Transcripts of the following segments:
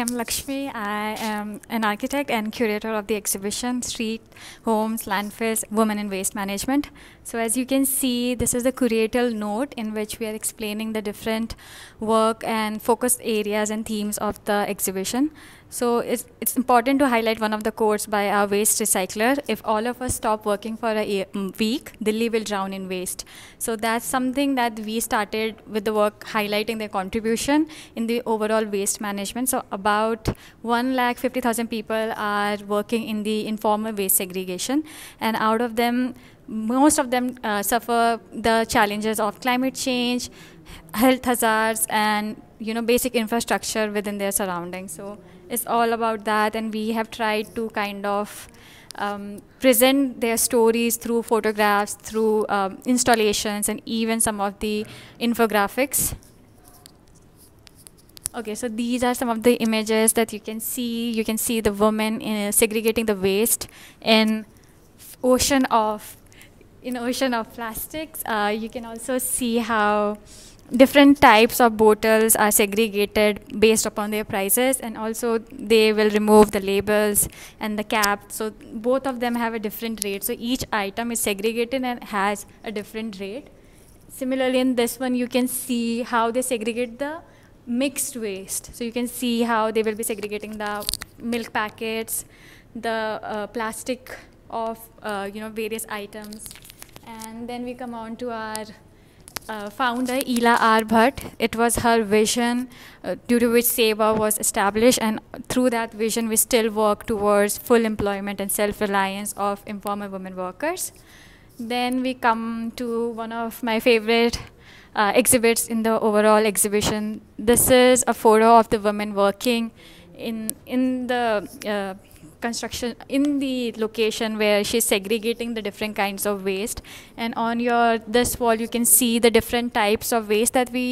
am Lakshmi. I am an architect and curator of the exhibition Street, Homes, Landfills, Women in Waste Management. So as you can see, this is the curatorial note in which we are explaining the different work and focus areas and themes of the exhibition. So it's, it's important to highlight one of the quotes by our waste recycler, if all of us stop working for a mm, week, Delhi will drown in waste. So that's something that we started with the work highlighting their contribution in the overall waste management. So about 1,50,000 people are working in the informal waste segregation and out of them most of them uh, suffer the challenges of climate change, health hazards, and you know basic infrastructure within their surroundings. So it's all about that, and we have tried to kind of um, present their stories through photographs, through um, installations, and even some of the infographics. Okay, so these are some of the images that you can see. You can see the woman uh, segregating the waste in ocean of in ocean of plastics. Uh, you can also see how different types of bottles are segregated based upon their prices and also they will remove the labels and the cap so both of them have a different rate so each item is segregated and has a different rate similarly in this one you can see how they segregate the mixed waste so you can see how they will be segregating the milk packets the uh, plastic of uh, you know various items and then we come on to our uh, founder, Ila R. Bhatt. It was her vision uh, due to which SEBA was established, and through that vision, we still work towards full employment and self reliance of informal women workers. Then we come to one of my favorite uh, exhibits in the overall exhibition. This is a photo of the women working in in the uh, construction in the location where she's segregating the different kinds of waste and on your this wall you can see the different types of waste that we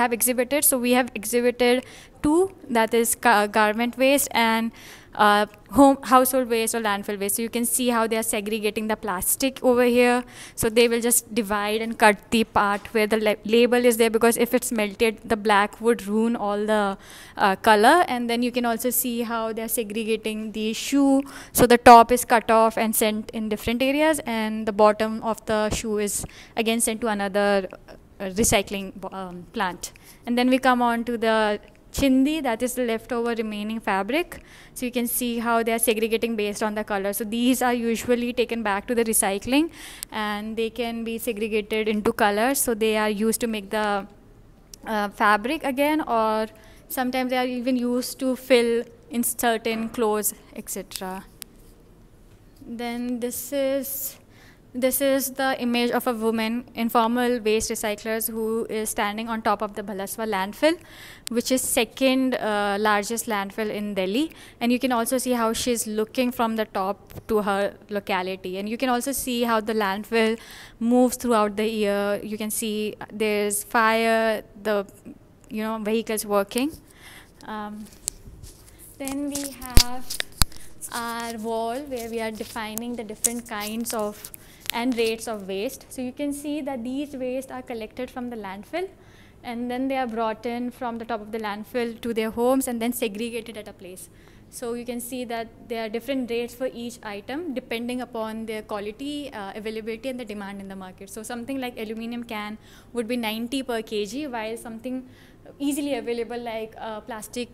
have exhibited so we have exhibited two that is garment waste and uh, home household waste or landfill waste. So you can see how they are segregating the plastic over here. So they will just divide and cut the part where the la label is there because if it's melted, the black would ruin all the uh, color. And then you can also see how they are segregating the shoe. So the top is cut off and sent in different areas, and the bottom of the shoe is again sent to another uh, recycling um, plant. And then we come on to the chindi, that is the leftover remaining fabric. So you can see how they are segregating based on the color. So these are usually taken back to the recycling and they can be segregated into colors. So they are used to make the uh, fabric again or sometimes they are even used to fill in certain clothes, etc. Then this is this is the image of a woman, informal waste recyclers, who is standing on top of the Bhalaswa landfill, which is second uh, largest landfill in Delhi. And you can also see how she's looking from the top to her locality. And you can also see how the landfill moves throughout the year. You can see there's fire, the you know vehicles working. Um, then we have our wall where we are defining the different kinds of and rates of waste. So you can see that these waste are collected from the landfill and then they are brought in from the top of the landfill to their homes and then segregated at a place. So you can see that there are different rates for each item depending upon their quality, uh, availability and the demand in the market. So something like aluminum can would be 90 per kg while something easily available like a plastic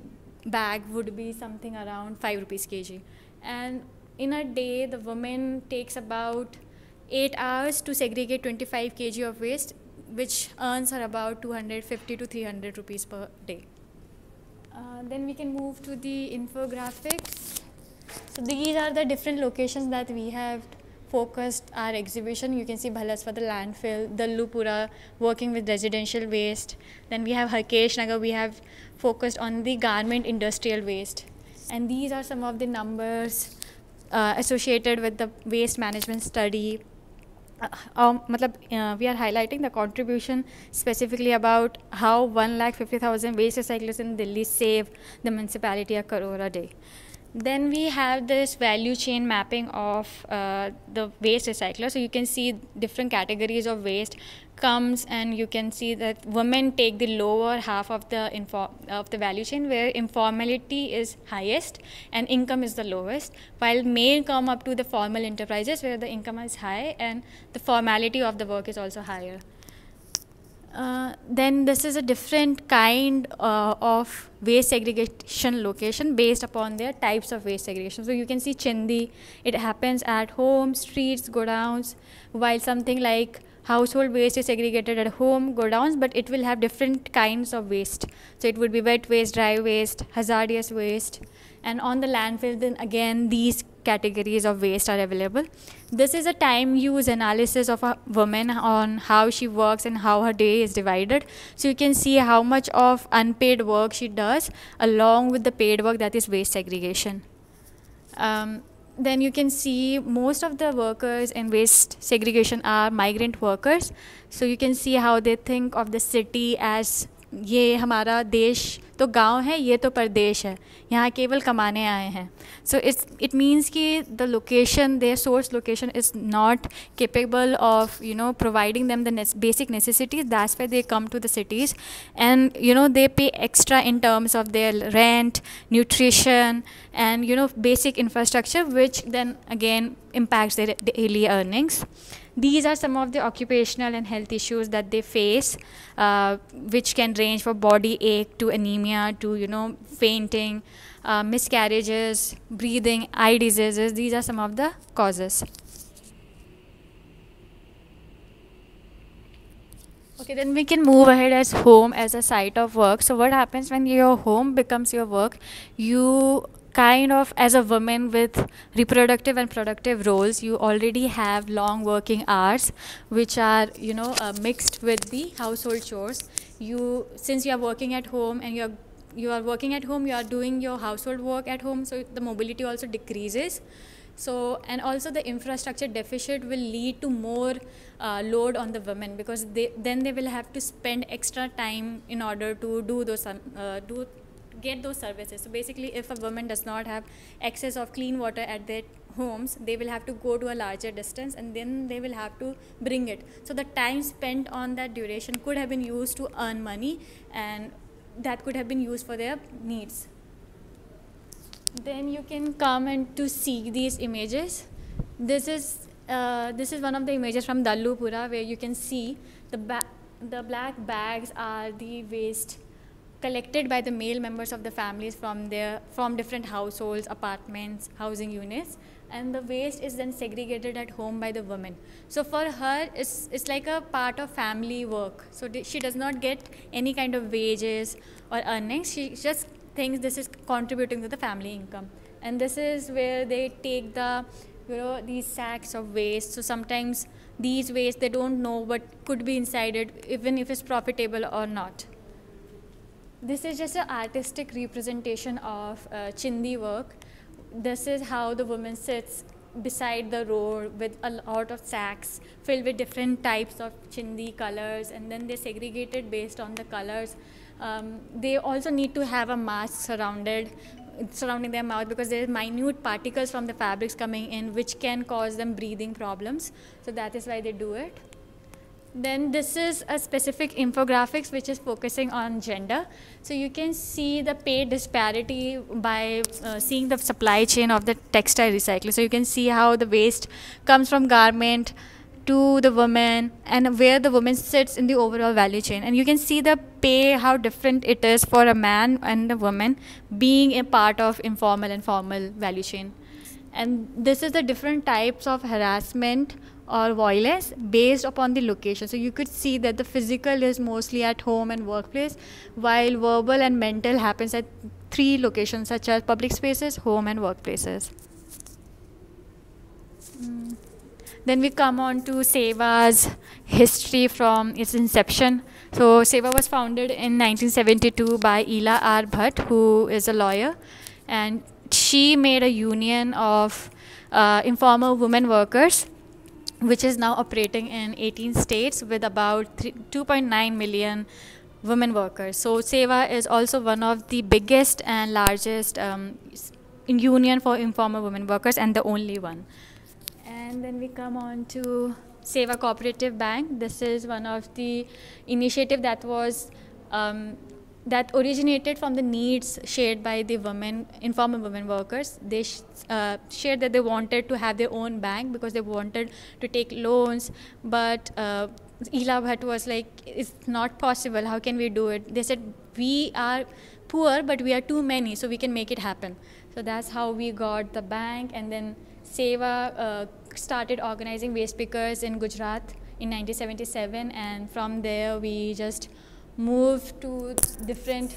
bag would be something around 5 rupees kg. And in a day the woman takes about 8 hours to segregate 25 kg of waste which earns her about 250 to 300 rupees per day. Uh, then we can move to the infographics. So these are the different locations that we have focused our exhibition. You can see for the landfill, the Lupura, working with residential waste. Then we have Harkesh Nagar, we have focused on the garment industrial waste. And these are some of the numbers uh, associated with the waste management study uh, matlab, um, uh, we are highlighting the contribution specifically about how 1,50,000 waste recyclers in Delhi save the municipality a crore a day. Then we have this value chain mapping of uh, the waste recycler. So you can see different categories of waste comes and you can see that women take the lower half of the info, of the value chain where informality is highest and income is the lowest while male come up to the formal enterprises where the income is high and the formality of the work is also higher uh, then this is a different kind uh, of waste segregation location based upon their types of waste segregation. So you can see Chindi, it happens at home, streets, godowns, while something like household waste is segregated at home, godowns, but it will have different kinds of waste. So it would be wet waste, dry waste, hazardous waste. And on the landfill, then again, these categories of waste are available. This is a time use analysis of a woman on how she works and how her day is divided. So you can see how much of unpaid work she does along with the paid work that is waste segregation. Um, then you can see most of the workers in waste segregation are migrant workers. So you can see how they think of the city as ये हमारा देश तो गांव है ये तो प्रदेश है यहाँ केवल कमाने आए हैं सो इट्स इट मीन्स कि the location their source location is not capable of you know providing them the basic necessities that's way they come to the cities and you know they pay extra in terms of their rent nutrition and you know basic infrastructure which then again impacts their daily earnings these are some of the occupational and health issues that they face uh, which can range from body ache to anemia to you know fainting uh, miscarriages breathing eye diseases these are some of the causes Okay, then we can move ahead as home as a site of work. So, what happens when your home becomes your work? You kind of as a woman with reproductive and productive roles you already have long working hours which are you know uh, mixed with the household chores you since you are working at home and you're you are working at home you are doing your household work at home so the mobility also decreases so and also the infrastructure deficit will lead to more uh, load on the women because they then they will have to spend extra time in order to do those um, uh, do get those services. So basically, if a woman does not have access of clean water at their homes, they will have to go to a larger distance and then they will have to bring it. So the time spent on that duration could have been used to earn money and that could have been used for their needs. Then you can come and to see these images. This is uh, this is one of the images from Dallupura where you can see the ba the black bags are the waste collected by the male members of the families from their from different households, apartments, housing units, and the waste is then segregated at home by the women. So for her, it's it's like a part of family work. So she does not get any kind of wages or earnings. She just thinks this is contributing to the family income, and this is where they take the you know these sacks of waste. So sometimes these waste they don't know what could be inside it, even if it's profitable or not. This is just an artistic representation of uh, Chindi work. This is how the woman sits beside the road with a lot of sacks filled with different types of Chindi colors and then they segregated based on the colors. Um, they also need to have a mask surrounded surrounding their mouth because there are minute particles from the fabrics coming in which can cause them breathing problems. So that is why they do it. Then this is a specific infographics which is focusing on gender. So you can see the pay disparity by uh, seeing the supply chain of the textile recycling. So you can see how the waste comes from garment to the woman and where the woman sits in the overall value chain. And you can see the pay, how different it is for a man and a woman being a part of informal and formal value chain. And this is the different types of harassment or violence based upon the location. So you could see that the physical is mostly at home and workplace, while verbal and mental happens at three locations such as public spaces, home and workplaces. Mm. Then we come on to Seva's history from its inception. So Seva was founded in 1972 by Ila R. Bhatt, who is a lawyer, and she made a union of uh, informal women workers which is now operating in 18 states with about 2.9 million women workers. So Seva is also one of the biggest and largest um, union for informal women workers and the only one. And then we come on to Seva Cooperative Bank. This is one of the initiative that was um, that originated from the needs shared by the women, informal women workers. They sh uh, shared that they wanted to have their own bank because they wanted to take loans, but uh, was like, it's not possible, how can we do it? They said, we are poor, but we are too many, so we can make it happen. So that's how we got the bank, and then Seva uh, started organizing waste pickers in Gujarat in 1977, and from there we just move to different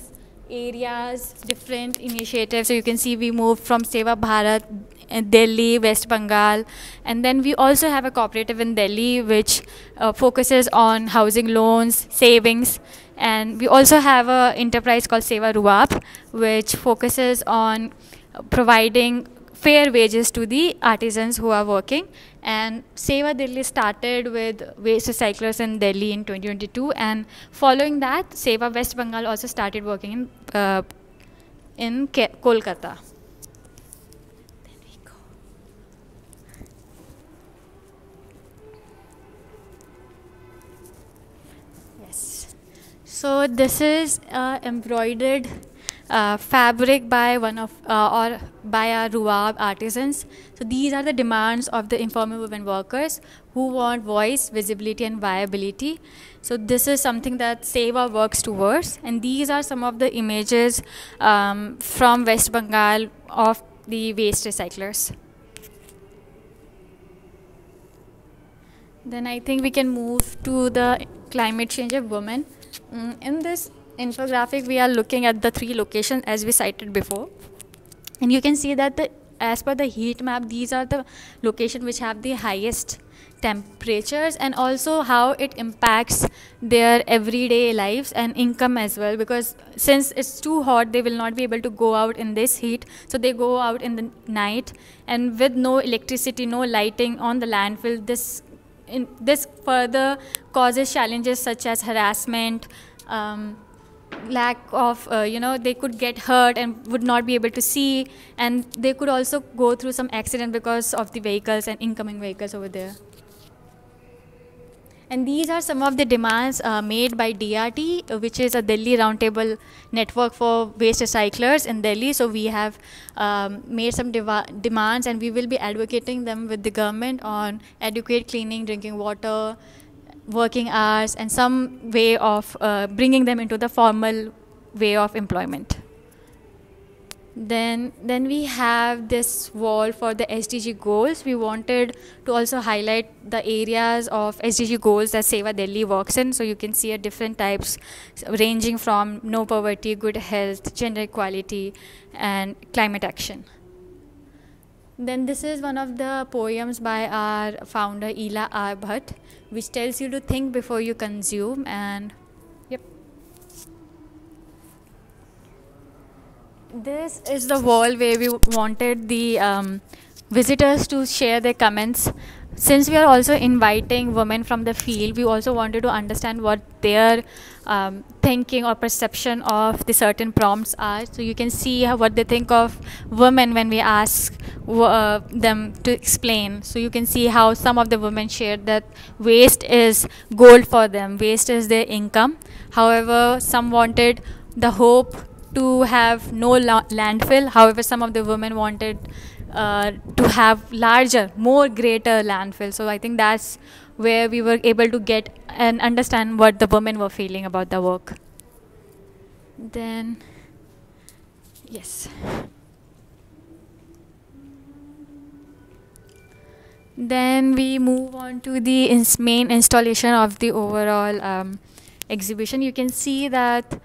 areas, different initiatives. So you can see we moved from Seva Bharat, uh, Delhi, West Bengal, and then we also have a cooperative in Delhi which uh, focuses on housing loans, savings, and we also have an enterprise called Seva Ruap which focuses on providing fair wages to the artisans who are working. And Seva Delhi started with waste recyclers in Delhi in 2022, and following that, Seva West Bengal also started working in uh, in Ke- Kolkata. Yes. So this is uh, embroidered uh, fabric by one of uh, or by our ruab artisans. So these are the demands of the informal women workers who want voice, visibility, and viability. So this is something that Save Our works towards, and these are some of the images um, from West Bengal of the waste recyclers. Then I think we can move to the climate change of women. Mm, in this infographic we are looking at the three locations as we cited before and you can see that the, as per the heat map these are the location which have the highest temperatures and also how it impacts their everyday lives and income as well because since it's too hot they will not be able to go out in this heat so they go out in the night and with no electricity no lighting on the landfill this in, this further causes challenges such as harassment um, lack of uh, you know they could get hurt and would not be able to see and they could also go through some accident because of the vehicles and incoming vehicles over there and these are some of the demands uh, made by DRT, uh, which is a Delhi Roundtable Network for Waste Recyclers in Delhi. So we have um, made some demands and we will be advocating them with the government on adequate cleaning, drinking water, working hours and some way of uh, bringing them into the formal way of employment then then we have this wall for the sdg goals we wanted to also highlight the areas of sdg goals that seva delhi works in so you can see a different types ranging from no poverty good health gender equality and climate action then this is one of the poems by our founder Ila Arbhat, which tells you to think before you consume and yep. This is the wall where we wanted the um, visitors to share their comments since we are also inviting women from the field, we also wanted to understand what their um, thinking or perception of the certain prompts are. So you can see how, what they think of women when we ask uh, them to explain. So you can see how some of the women shared that waste is gold for them, waste is their income. However, some wanted the hope to have no landfill. However, some of the women wanted uh, to have larger, more greater landfill. So I think that's where we were able to get and understand what the women were feeling about the work. Then, yes. Then we move on to the ins main installation of the overall um, exhibition. You can see that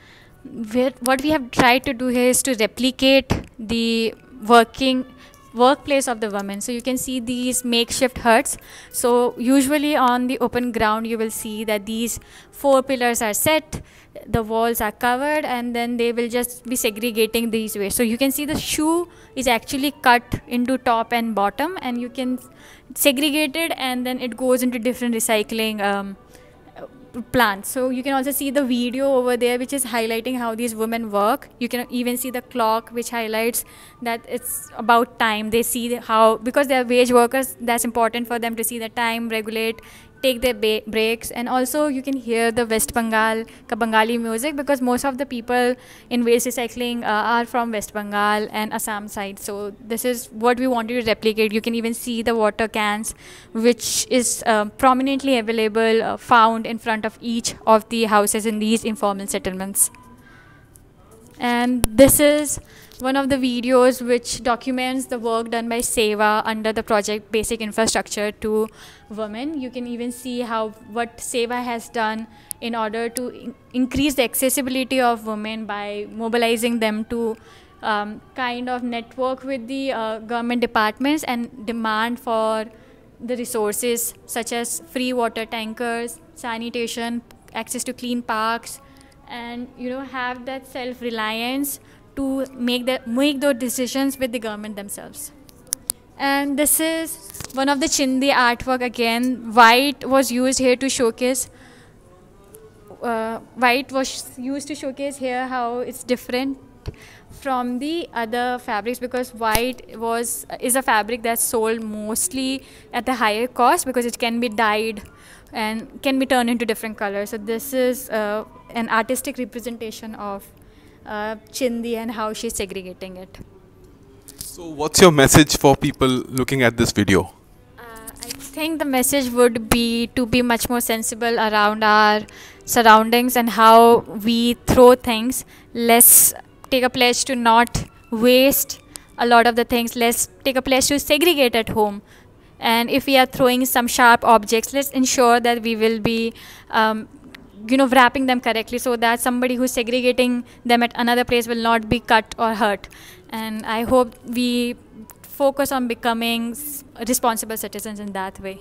what we have tried to do here is to replicate the working workplace of the women. So you can see these makeshift huts. So usually on the open ground, you will see that these four pillars are set, the walls are covered, and then they will just be segregating these ways. So you can see the shoe is actually cut into top and bottom, and you can segregate it, and then it goes into different recycling. Um, plants so you can also see the video over there which is highlighting how these women work you can even see the clock which highlights that it's about time they see how because they're wage workers that's important for them to see the time regulate take their ba- breaks and also you can hear the west bengal ka bengali music because most of the people in waste recycling uh, are from west bengal and assam side so this is what we wanted to replicate you can even see the water cans which is uh, prominently available uh, found in front of each of the houses in these informal settlements and this is one of the videos which documents the work done by seva under the project basic infrastructure to women you can even see how what seva has done in order to in increase the accessibility of women by mobilizing them to um, kind of network with the uh, government departments and demand for the resources such as free water tankers sanitation access to clean parks and you know have that self reliance to make, the, make those decisions with the government themselves. And this is one of the Chindi artwork again. White was used here to showcase. Uh, white was used to showcase here how it's different from the other fabrics because white was is a fabric that's sold mostly at the higher cost because it can be dyed and can be turned into different colors. So this is uh, an artistic representation of uh, Chindi and how she's segregating it. So, what's your message for people looking at this video? Uh, I think the message would be to be much more sensible around our surroundings and how we throw things. Let's take a pledge to not waste a lot of the things. Let's take a pledge to segregate at home. And if we are throwing some sharp objects, let's ensure that we will be um, you know wrapping them correctly so that somebody who's segregating them at another place will not be cut or hurt and i hope we focus on becoming responsible citizens in that way